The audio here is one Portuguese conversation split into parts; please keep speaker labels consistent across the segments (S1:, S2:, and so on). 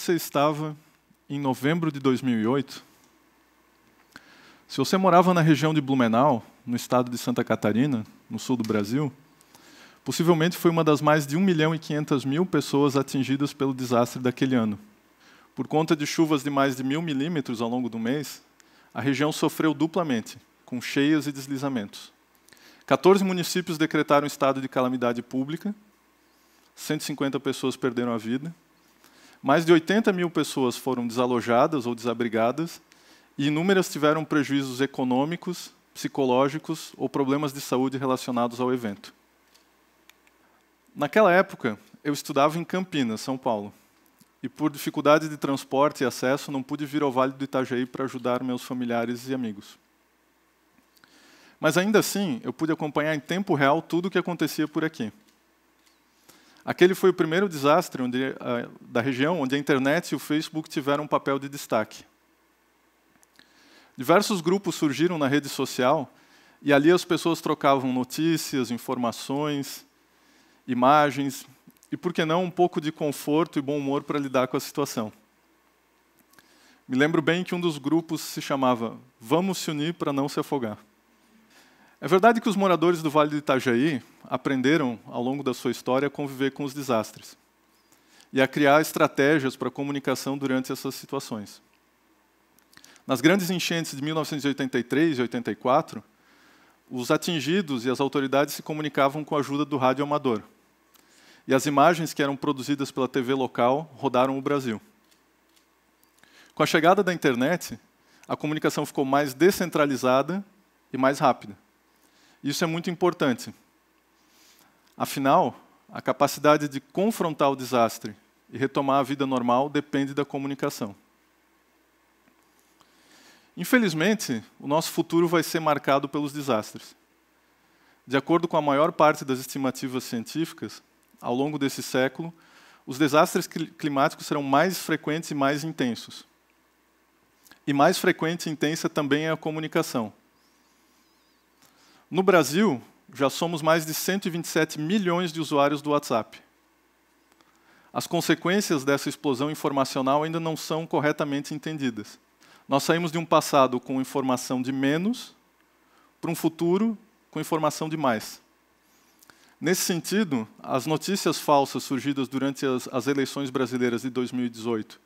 S1: você estava em novembro de 2008, se você morava na região de Blumenau, no estado de Santa Catarina, no sul do Brasil, possivelmente foi uma das mais de 1 milhão e 500 mil pessoas atingidas pelo desastre daquele ano. Por conta de chuvas de mais de mil milímetros ao longo do mês, a região sofreu duplamente, com cheias e deslizamentos. 14 municípios decretaram estado de calamidade pública, 150 pessoas perderam a vida, mais de 80 mil pessoas foram desalojadas ou desabrigadas, e inúmeras tiveram prejuízos econômicos, psicológicos ou problemas de saúde relacionados ao evento. Naquela época, eu estudava em Campinas, São Paulo, e por dificuldade de transporte e acesso, não pude vir ao Vale do Itajaí para ajudar meus familiares e amigos. Mas ainda assim, eu pude acompanhar em tempo real tudo o que acontecia por aqui. Aquele foi o primeiro desastre onde, eh, da região onde a internet e o Facebook tiveram um papel de destaque. Diversos grupos surgiram na rede social e ali as pessoas trocavam notícias, informações, imagens e, por que não, um pouco de conforto e bom humor para lidar com a situação. Me lembro bem que um dos grupos se chamava Vamos se unir para não se afogar. É verdade que os moradores do Vale do Itajaí aprenderam, ao longo da sua história, a conviver com os desastres e a criar estratégias para comunicação durante essas situações. Nas grandes enchentes de 1983 e 84, os atingidos e as autoridades se comunicavam com a ajuda do rádio amador. E as imagens que eram produzidas pela TV local rodaram o Brasil. Com a chegada da internet, a comunicação ficou mais descentralizada e mais rápida. Isso é muito importante. Afinal, a capacidade de confrontar o desastre e retomar a vida normal depende da comunicação. Infelizmente, o nosso futuro vai ser marcado pelos desastres. De acordo com a maior parte das estimativas científicas, ao longo desse século, os desastres climáticos serão mais frequentes e mais intensos. E mais frequente e intensa também é a comunicação. No Brasil, já somos mais de 127 milhões de usuários do WhatsApp. As consequências dessa explosão informacional ainda não são corretamente entendidas. Nós saímos de um passado com informação de menos para um futuro com informação de mais. Nesse sentido, as notícias falsas surgidas durante as, as eleições brasileiras de 2018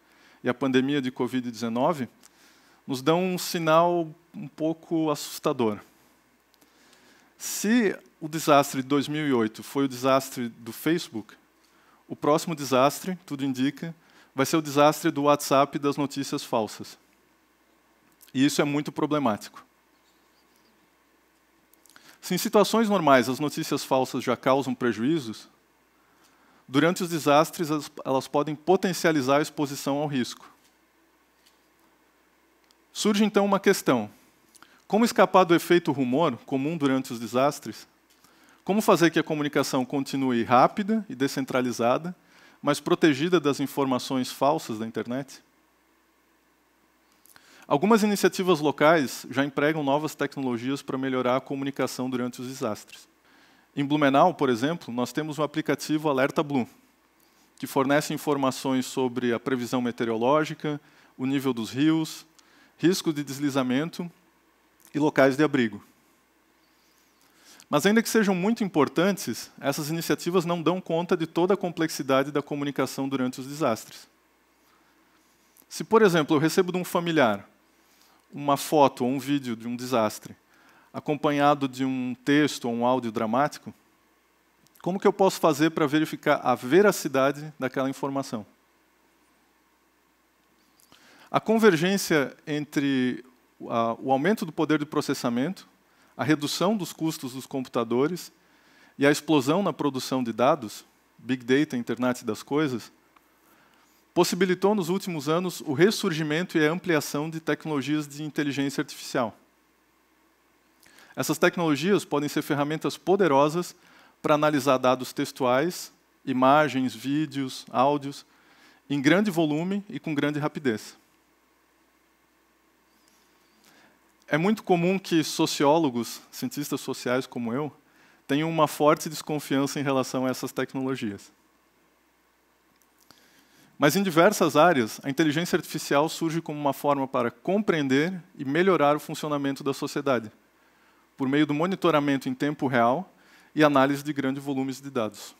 S1: e a pandemia de Covid-19 nos dão um sinal um pouco assustador. Se o desastre de 2008 foi o desastre do Facebook, o próximo desastre, tudo indica, vai ser o desastre do WhatsApp e das notícias falsas. E isso é muito problemático. Se em situações normais as notícias falsas já causam prejuízos, durante os desastres elas podem potencializar a exposição ao risco. Surge então uma questão: como escapar do efeito rumor, comum durante os desastres? Como fazer que a comunicação continue rápida e descentralizada, mas protegida das informações falsas da internet? Algumas iniciativas locais já empregam novas tecnologias para melhorar a comunicação durante os desastres. Em Blumenau, por exemplo, nós temos um aplicativo Alerta Blue, que fornece informações sobre a previsão meteorológica, o nível dos rios, risco de deslizamento e locais de abrigo. Mas, ainda que sejam muito importantes, essas iniciativas não dão conta de toda a complexidade da comunicação durante os desastres. Se, por exemplo, eu recebo de um familiar uma foto ou um vídeo de um desastre, acompanhado de um texto ou um áudio dramático, como que eu posso fazer para verificar a veracidade daquela informação? A convergência entre a, o aumento do poder de processamento, a redução dos custos dos computadores e a explosão na produção de dados, Big Data, Internet das Coisas, possibilitou nos últimos anos o ressurgimento e a ampliação de tecnologias de inteligência artificial. Essas tecnologias podem ser ferramentas poderosas para analisar dados textuais, imagens, vídeos, áudios, em grande volume e com grande rapidez. É muito comum que sociólogos, cientistas sociais como eu, tenham uma forte desconfiança em relação a essas tecnologias. Mas em diversas áreas, a inteligência artificial surge como uma forma para compreender e melhorar o funcionamento da sociedade, por meio do monitoramento em tempo real e análise de grandes volumes de dados.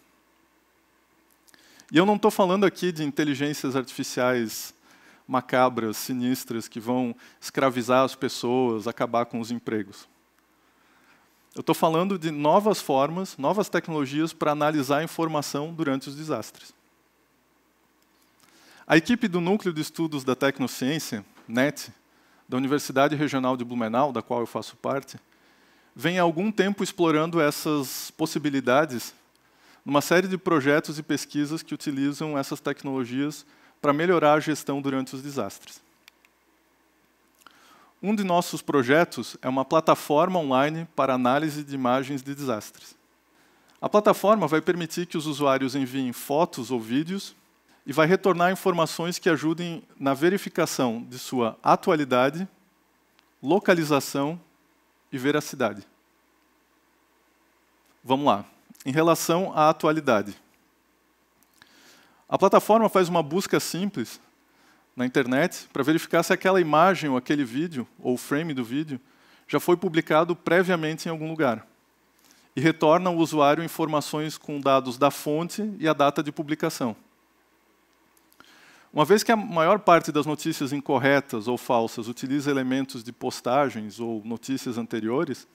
S1: E eu não estou falando aqui de inteligências artificiais macabras, sinistras, que vão escravizar as pessoas, acabar com os empregos. Eu estou falando de novas formas, novas tecnologias para analisar a informação durante os desastres. A equipe do Núcleo de Estudos da Tecnociência, NET, da Universidade Regional de Blumenau, da qual eu faço parte, vem há algum tempo explorando essas possibilidades numa série de projetos e pesquisas que utilizam essas tecnologias para melhorar a gestão durante os desastres. Um de nossos projetos é uma plataforma online para análise de imagens de desastres. A plataforma vai permitir que os usuários enviem fotos ou vídeos e vai retornar informações que ajudem na verificação de sua atualidade, localização e veracidade. Vamos lá. Em relação à atualidade, a plataforma faz uma busca simples na internet para verificar se aquela imagem ou aquele vídeo, ou o frame do vídeo, já foi publicado previamente em algum lugar. E retorna ao usuário informações com dados da fonte e a data de publicação. Uma vez que a maior parte das notícias incorretas ou falsas utiliza elementos de postagens ou notícias anteriores,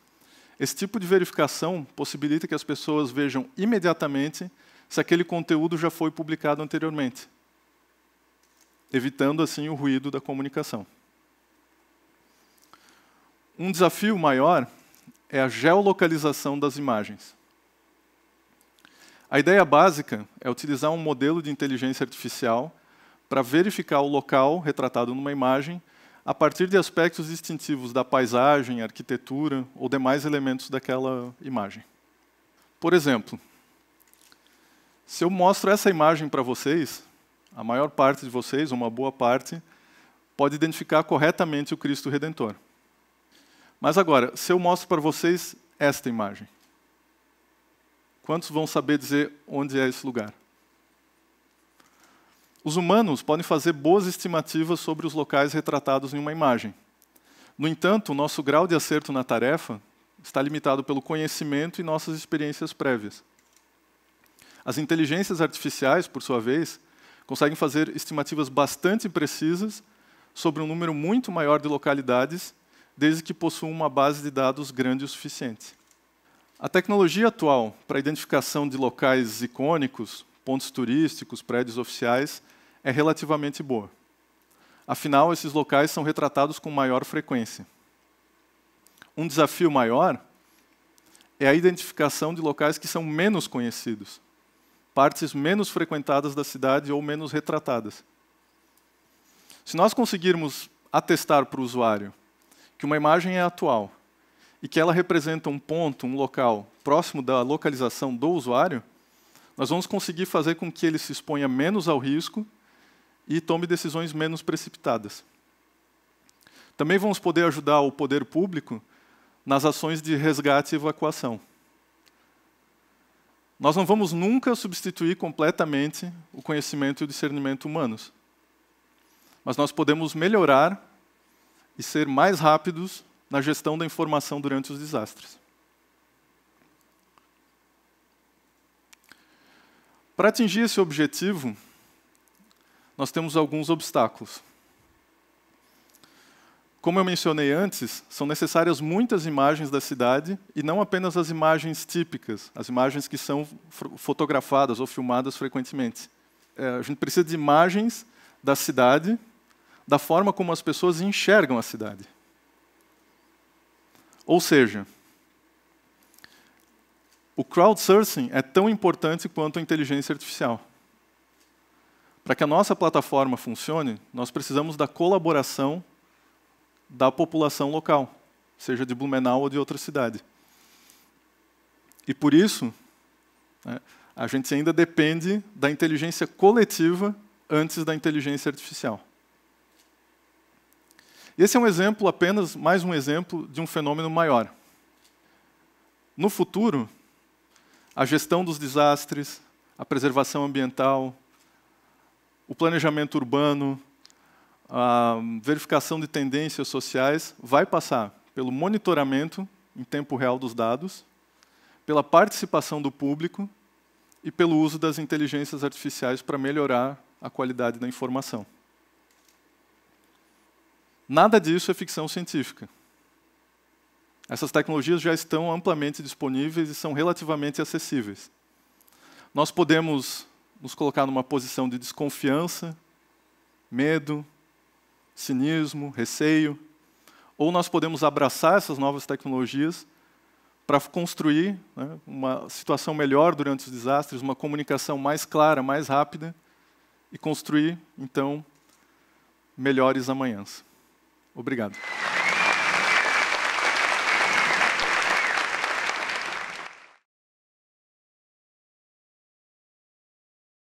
S1: esse tipo de verificação possibilita que as pessoas vejam imediatamente se aquele conteúdo já foi publicado anteriormente, evitando assim o ruído da comunicação. Um desafio maior é a geolocalização das imagens. A ideia básica é utilizar um modelo de inteligência artificial para verificar o local retratado numa imagem a partir de aspectos distintivos da paisagem, arquitetura ou demais elementos daquela imagem. Por exemplo, se eu mostro essa imagem para vocês, a maior parte de vocês, uma boa parte, pode identificar corretamente o Cristo Redentor. Mas agora, se eu mostro para vocês esta imagem, quantos vão saber dizer onde é esse lugar? Os humanos podem fazer boas estimativas sobre os locais retratados em uma imagem. No entanto, o nosso grau de acerto na tarefa está limitado pelo conhecimento e nossas experiências prévias. As inteligências artificiais, por sua vez, conseguem fazer estimativas bastante precisas sobre um número muito maior de localidades, desde que possuam uma base de dados grande o suficiente. A tecnologia atual para a identificação de locais icônicos, pontos turísticos, prédios oficiais, é relativamente boa. Afinal, esses locais são retratados com maior frequência. Um desafio maior é a identificação de locais que são menos conhecidos partes menos frequentadas da cidade ou menos retratadas. Se nós conseguirmos atestar para o usuário que uma imagem é atual e que ela representa um ponto, um local próximo da localização do usuário, nós vamos conseguir fazer com que ele se exponha menos ao risco e tome decisões menos precipitadas. Também vamos poder ajudar o poder público nas ações de resgate e evacuação. Nós não vamos nunca substituir completamente o conhecimento e o discernimento humanos. Mas nós podemos melhorar e ser mais rápidos na gestão da informação durante os desastres. Para atingir esse objetivo, nós temos alguns obstáculos. Como eu mencionei antes, são necessárias muitas imagens da cidade e não apenas as imagens típicas, as imagens que são fotografadas ou filmadas frequentemente. É, a gente precisa de imagens da cidade, da forma como as pessoas enxergam a cidade. Ou seja, o crowdsourcing é tão importante quanto a inteligência artificial. Para que a nossa plataforma funcione, nós precisamos da colaboração da população local, seja de Blumenau ou de outra cidade. E por isso, né, a gente ainda depende da inteligência coletiva antes da inteligência artificial. Esse é um exemplo, apenas mais um exemplo, de um fenômeno maior. No futuro, a gestão dos desastres, a preservação ambiental, o planejamento urbano, a verificação de tendências sociais vai passar pelo monitoramento em tempo real dos dados, pela participação do público e pelo uso das inteligências artificiais para melhorar a qualidade da informação. Nada disso é ficção científica. Essas tecnologias já estão amplamente disponíveis e são relativamente acessíveis. Nós podemos nos colocar numa posição de desconfiança, medo, cinismo, receio, ou nós podemos abraçar essas novas tecnologias para construir né, uma situação melhor durante os desastres, uma comunicação mais clara, mais rápida e construir, então, melhores amanhãs. Obrigado.